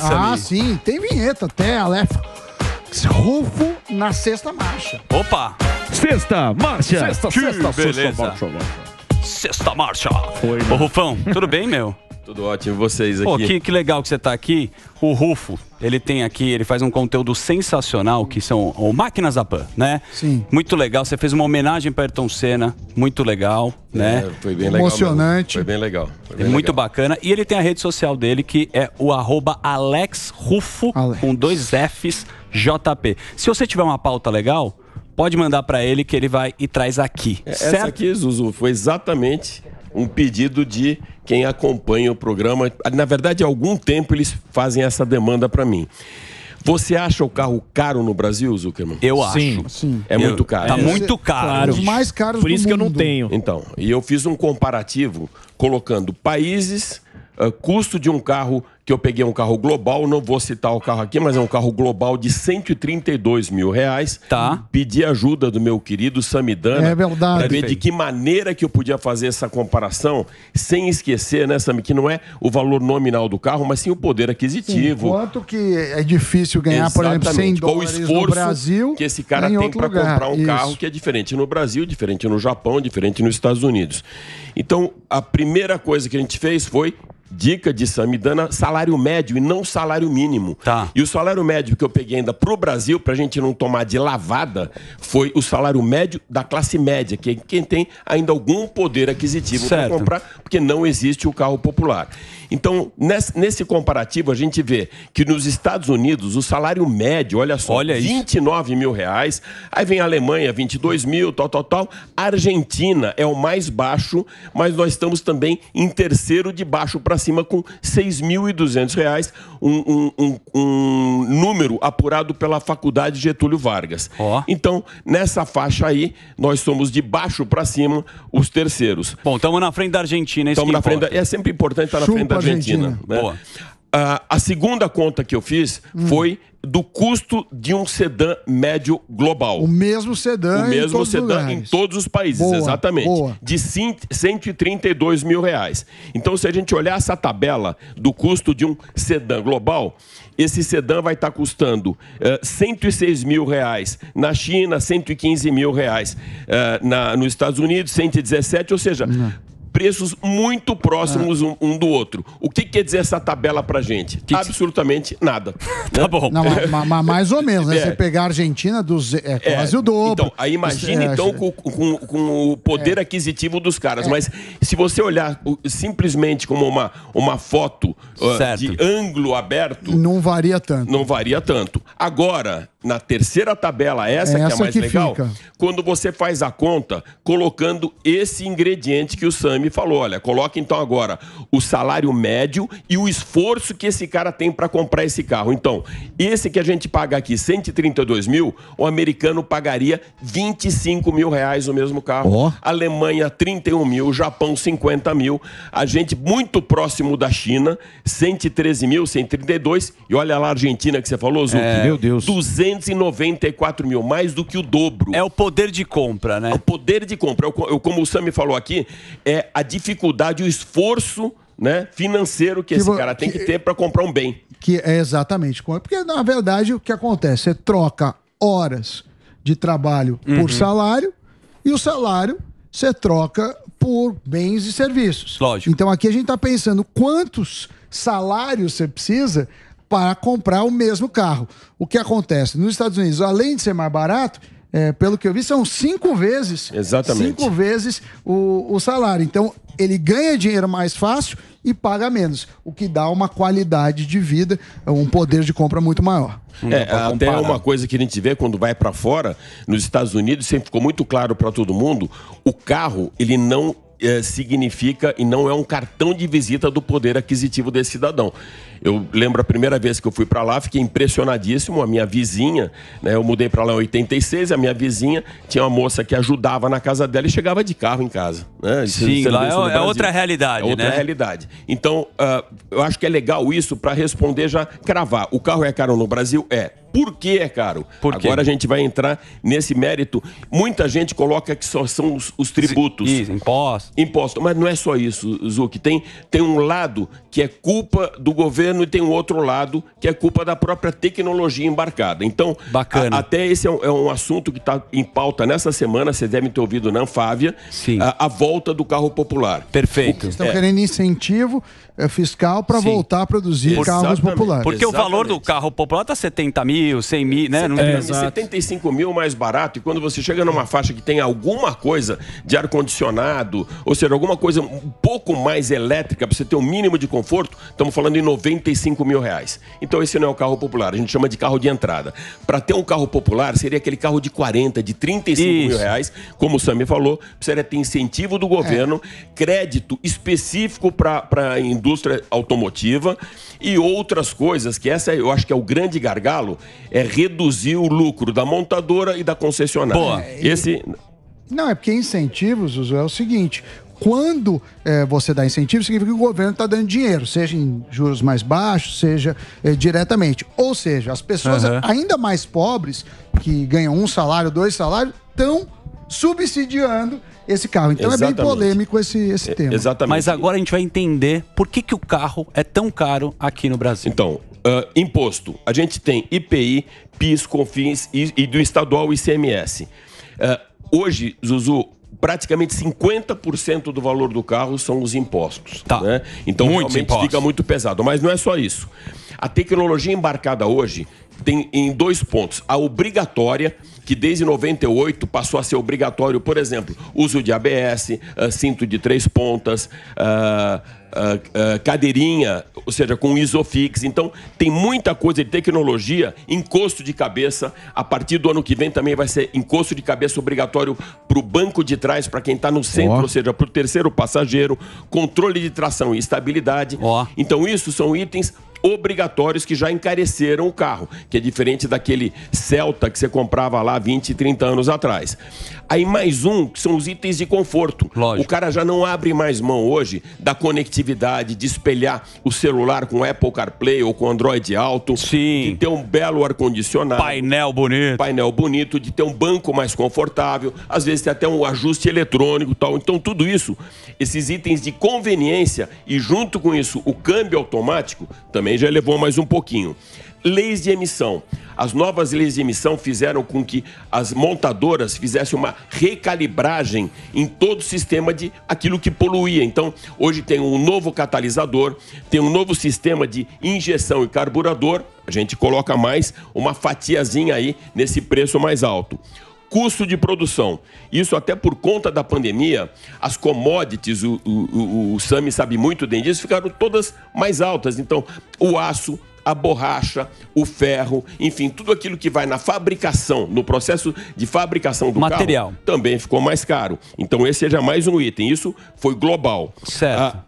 Ah, ali. sim, tem vinheta até, Aleph. Rufo na sexta marcha. Opa! Sexta marcha! Sexta, que sexta, beleza. sexta marcha. Sexta marcha. Foi, né? Ô, Rufão, tudo bem, meu? Tudo ótimo, vocês aqui. Pô, que, que legal que você está aqui. O Rufo, ele tem aqui, ele faz um conteúdo sensacional que são o Máquinas da Pan, né? Sim. Muito legal. Você fez uma homenagem para Ayrton Senna, muito legal, é, né? Foi bem legal. Emocionante. Foi bem legal. Foi bem é muito legal. bacana. E ele tem a rede social dele que é o arroba Alex Rufo com dois Fs JP. Se você tiver uma pauta legal, pode mandar para ele que ele vai e traz aqui. É, certo? Essa aqui, Zuzu, foi exatamente um pedido de quem acompanha o programa. Na verdade, há algum tempo eles fazem essa demanda para mim. Você acha o carro caro no Brasil, Zuckerman? Eu acho. Sim. É muito caro. Tá muito é caro. Claro. Os mais caros Por isso que eu não tenho. Então, e eu fiz um comparativo colocando países, uh, custo de um carro que eu peguei um carro global, não vou citar o carro aqui, mas é um carro global de 132 mil reais. Tá. Pedi ajuda do meu querido Samidana. É verdade. Pra ver de que maneira que eu podia fazer essa comparação, sem esquecer, né, Sam, que não é o valor nominal do carro, mas sim o poder aquisitivo. Sim, quanto que é difícil ganhar, Exatamente. por exemplo, 100 dólares o esforço no Brasil que esse cara tem para comprar um Isso. carro que é diferente no Brasil, diferente no Japão, diferente nos Estados Unidos. Então, a primeira coisa que a gente fez foi dica de Samidana, salário médio e não salário mínimo. Tá. E o salário médio que eu peguei ainda para o Brasil, para a gente não tomar de lavada, foi o salário médio da classe média, que é quem tem ainda algum poder aquisitivo para comprar, porque não existe o carro popular. Então, nesse comparativo, a gente vê que nos Estados Unidos, o salário médio, olha só, olha 29 isso. mil reais. Aí vem a Alemanha, 22 mil, tal, tal, tal. A Argentina é o mais baixo, mas nós estamos também em terceiro de baixo para cima com R$ 6.200, um, um, um, um, número apurado pela Faculdade Getúlio Vargas. Oh. Então, nessa faixa aí, nós somos de baixo para cima os terceiros. Bom, estamos na frente da Argentina, é isso Estamos na importa. frente da... É sempre importante estar Chupa na frente da Argentina. Argentina. Né? Boa. Ah, a, segunda conta que eu fiz hum. foi do custo de um sedã médio global. O mesmo sedã, o mesmo em, todos sedã em todos os países, boa, exatamente. Boa. De 132 mil reais. Então, se a gente olhar essa tabela do custo de um sedã global, esse sedã vai estar tá custando uh, eh, 106 mil reais na China, 115 mil reais uh, na, nos Estados Unidos, 117, ou seja, preços muito próximos ah. um, um, do outro. O que quer dizer essa tabela para gente? Que Absolutamente que... nada. tá bom. Não, ma, ma, mais ou menos, né? É. Você pegar a Argentina dos, é, é quase o dobro. Então, aí imagina então com, com, com, o poder é. aquisitivo dos caras. É. Mas se você olhar simplesmente como uma, uma foto uh, de ângulo aberto. Não varia tanto. Não varia tanto. Agora, na terceira tabela, essa, essa que é mais legal, fica. quando você faz a conta colocando esse ingrediente que o Sami falou. Olha, coloca então agora o salário médio e o esforço que esse cara tem para comprar esse carro. Então, esse que a gente paga aqui, 132 mil, o americano pagaria 25 mil reais o mesmo carro. Oh. Alemanha, 31 mil. Japão, 50 mil. A gente muito próximo da China, 113 mil, 132. E olha lá a Argentina que você falou, Zuki. É, meu Deus. 200 294 mil, mais do que o dobro. É o poder de compra, né? É o poder de compra. Eu, eu, como o Sam me falou aqui, é a dificuldade, o esforço né, financeiro que, que esse cara tem que, que ter para comprar um bem. Que é exatamente. Porque, na verdade, o que acontece? Você troca horas de trabalho uhum. por salário e o salário você troca por bens e serviços. Lógico. Então aqui a gente está pensando quantos salários você precisa para comprar o mesmo carro. O que acontece? Nos Estados Unidos, além de ser mais barato, é, pelo que eu vi, são cinco vezes. Exatamente. Cinco vezes o, o salário. Então, ele ganha dinheiro mais fácil e paga menos, o que dá uma qualidade de vida, um poder de compra muito maior. É, até uma coisa que a gente vê quando vai para fora, nos Estados Unidos, sempre ficou muito claro para todo mundo, o carro, ele não é, significa e não é um cartão de visita do poder aquisitivo desse cidadão. Eu lembro a primeira vez que eu fui para lá, fiquei impressionadíssimo. A minha vizinha, né, eu mudei para lá em 86, a minha vizinha tinha uma moça que ajudava na casa dela e chegava de carro em casa. Né? Sim, lá é, é, outra realidade. É outra né? realidade. Então, uh, eu acho que é legal isso para responder já, cravar. O carro é caro no Brasil? É por é caro? Por quê? Agora a gente vai entrar nesse mérito. Muita gente coloca que só são os, os tributos. Isso, imposto. Imposto. Mas não é só isso, Zuc. Tem, tem um lado que é culpa do governo e tem um outro lado que é culpa da própria tecnologia embarcada. Então, Bacana. A, até esse é um, é um assunto que está em pauta nessa semana, vocês devem ter ouvido na Fávia Sim. A, a volta do carro popular. Perfeito. O, estão é. querendo incentivo é, fiscal para voltar a produzir Exatamente. carros populares. Porque Exatamente. o valor do carro popular está 70 mil, mil, 100 mil, né? Não é, 75 mil mais barato. E quando você chega numa faixa que tem alguma coisa de ar-condicionado, ou seja, alguma coisa um pouco mais elétrica para você ter o um mínimo de conforto, estamos falando em 95 mil reais. Então esse não é o carro popular, a gente chama de carro de entrada. Para ter um carro popular, seria aquele carro de 40, de 35 Isso. mil reais, como o Samir falou, precisaria ter incentivo do governo, é. crédito específico para a indústria automotiva e outras coisas, que essa eu acho que é o grande gargalo, é reduzir o lucro da montadora e da concessionária. Boa, é, esse... Não, é porque incentivos, Zuzu, é o seguinte, quando é, você dá incentivo, significa que o governo está dando dinheiro, seja em juros mais baixos, seja é, diretamente. Ou seja, as pessoas uhum. ainda mais pobres, que ganham um salário, dois salários, estão subsidiando esse carro. Então exatamente. é bem polêmico esse, esse é, tema. Exatamente. Mas agora a gente vai entender por que, que o carro é tão caro aqui no Brasil. Então, uh, imposto. A gente tem IPI, PIS, CONFINS e, e do estadual ICMS. Uh, ah, hoje, Zuzu, praticamente 50% do valor do carro são os impostos. Tá. Né? Então, muito realmente impostos. fica muito pesado. Mas não é só isso. A tecnologia embarcada hoje tem em dois pontos. A obrigatória, que desde 98 passou a ser obrigatório, por exemplo, uso de ABS, eh, cinto de três pontas, eh, eh, cadeirinha, ou seja, com isofix. Então, tem muita coisa de tecnologia, encosto de cabeça. A partir do ano que vem também vai ser encosto de cabeça obrigatório para o banco de trás, para quem está no centro, oh. ou seja, para o terceiro passageiro, controle de tração e estabilidade. Oh. Então, isso são itens obrigatórios que já encareceram o carro, que é diferente daquele Celta que você comprava lá 20, 30 anos atrás. Aí mais um, que são os itens de conforto. Lógico. O cara já não abre mais mão hoje da conectividade, de espelhar o celular com Apple CarPlay ou com Android Auto. Sim. De ter um belo ar-condicionado. Painel bonito. Painel bonito, de ter um banco mais confortável. Às vezes tem até um ajuste eletrônico tal. Então tudo isso, esses itens de conveniência e junto com isso o câmbio automático, também já elevou mais um pouquinho leis de emissão. As novas leis de emissão fizeram com que as montadoras fizessem uma recalibragem em todo o sistema de aquilo que poluía. Então, hoje tem um novo catalisador, tem um novo sistema de injeção e carburador. A gente coloca mais uma fatiazinha aí nesse preço mais alto custo de produção. Isso até por conta da pandemia, as commodities, o, o, o, o Sami sabe muito bem disso, ficaram todas mais altas. Então, o aço, a borracha, o ferro, enfim, tudo aquilo que vai na fabricação, no processo de fabricação do material carro, também ficou mais caro. Então esse seja mais um item. Isso foi global. Certo. Ah,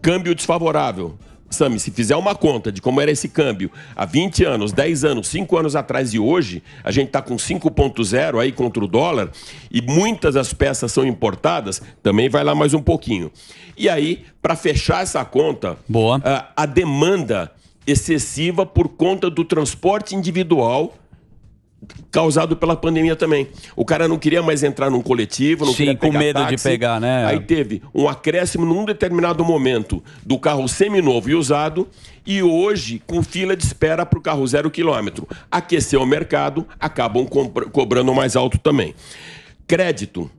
câmbio desfavorável. Sami, se fizer uma conta de como era esse câmbio há 20 anos, 10 anos, 5 anos atrás e hoje, a gente está com 5,0 aí contra o dólar e muitas das peças são importadas, também vai lá mais um pouquinho. E aí, para fechar essa conta, Boa. A, ah, a demanda excessiva por conta do transporte individual causado pela pandemia também. O cara não queria mais entrar num coletivo, não Sim, queria pegar com medo táxi. de pegar, né? Aí teve um acréscimo num determinado momento do carro seminovo e usado e hoje com fila de espera para o carro zero quilômetro. Aqueceu o mercado, acabam cobrando mais alto também. Crédito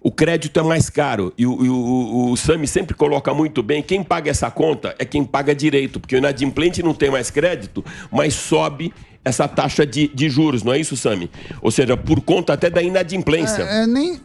o crédito é mais caro. E o, o, o, Sami sempre coloca muito bem: quem paga essa conta é quem paga direito, porque o inadimplente não tem mais crédito, mas sobe essa taxa de, de juros, não é isso, Sami? Ou seja, por conta até da inadimplência. É, é, nem.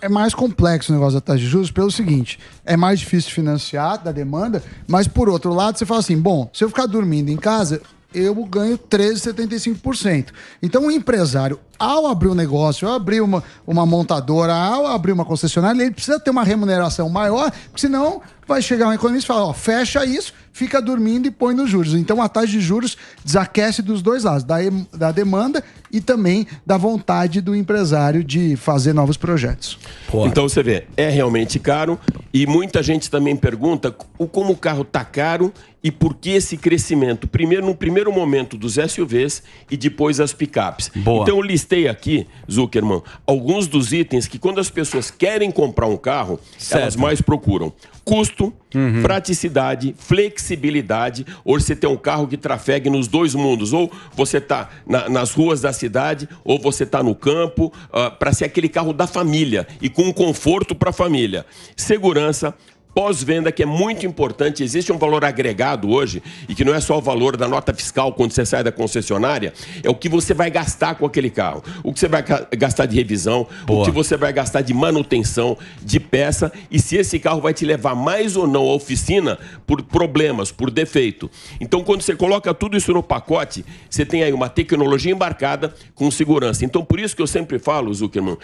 É mais complexo o negócio da taxa de juros pelo seguinte: é mais difícil financiar da demanda, mas por outro lado, você fala assim: bom, se eu ficar dormindo em casa, eu ganho 13,75%. Então, o empresário ao abrir um negócio, ao abrir uma, uma montadora, ao abrir uma concessionária, ele precisa ter uma remuneração maior, porque senão vai chegar um economista e falar, ó, fecha isso, fica dormindo e põe nos juros. Então a taxa de juros desaquece dos dois lados, da, da demanda e também da vontade do empresário de fazer novos projetos. Porra. Então você vê, é realmente caro e muita gente também pergunta o, como o carro tá caro e por que esse crescimento? Primeiro, no primeiro momento dos SUVs e depois as picapes. Boa. Então o listado listei aqui, Zuckerman, alguns dos itens que quando as pessoas querem comprar um carro, certo. elas mais procuram. Custo, uhum. praticidade, flexibilidade, ou você tem um carro que trafegue nos dois mundos, ou você está na, nas ruas da cidade, ou você está no campo, uh, ah, para ser aquele carro da família e com conforto para a família. Segurança, pós-venda, que é muito importante. Existe um valor agregado hoje, e que não é só o valor da nota fiscal quando você sai da concessionária, é o que você vai gastar com aquele carro. O que você vai gastar de revisão, Boa. o que você vai gastar de manutenção, de peça, e se esse carro vai te levar mais ou não à oficina por problemas, por defeito. Então, quando você coloca tudo isso no pacote, você tem aí uma tecnologia embarcada com segurança. Então, por isso que eu sempre falo, Zuckerman,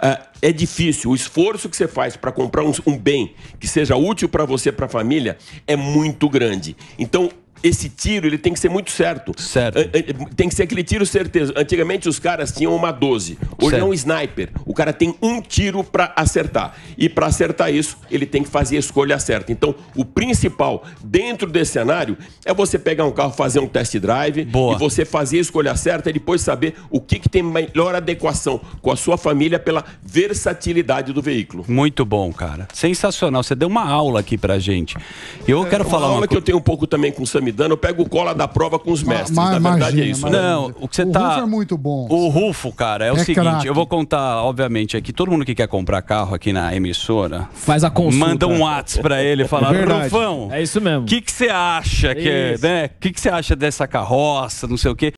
ah, é difícil. O esforço que você faz para comprar um bem que seja seja útil para você, para a família, é muito grande. Então, esse tiro ele tem que ser muito certo. Certo. Eh, eh, tem que ser aquele tiro certeza. Antigamente os caras tinham uma 12. Hoje certo. é um sniper. O cara tem um tiro para acertar. E para acertar isso, ele tem que fazer a escolha certa. Então, o principal dentro desse cenário é você pegar um carro, fazer um test drive Boa. e você fazer a escolha certa e depois saber o que, que tem melhor adequação com a sua família pela versatilidade do veículo. Muito bom, cara. Sensacional. Você deu uma aula aqui pra gente. Eu é, quero uma falar uma aula que eu tenho um pouco também com o Samir dando, eu pego cola da prova com os mestres. Ma, ma, Na verdade é isso. Né? Maravilha. Não, o que você o tá. O Rufo é muito bom. O Rufo, cara, é, é o seguinte: craque. eu vou contar, obviamente, aqui. Todo mundo que quer comprar carro aqui na emissora. Faz a consulta. Manda um WhatsApp pra ele falar. fala: é Rufão. É isso mesmo. O que você acha? que você é né? que que acha dessa carroça? Não sei o quê.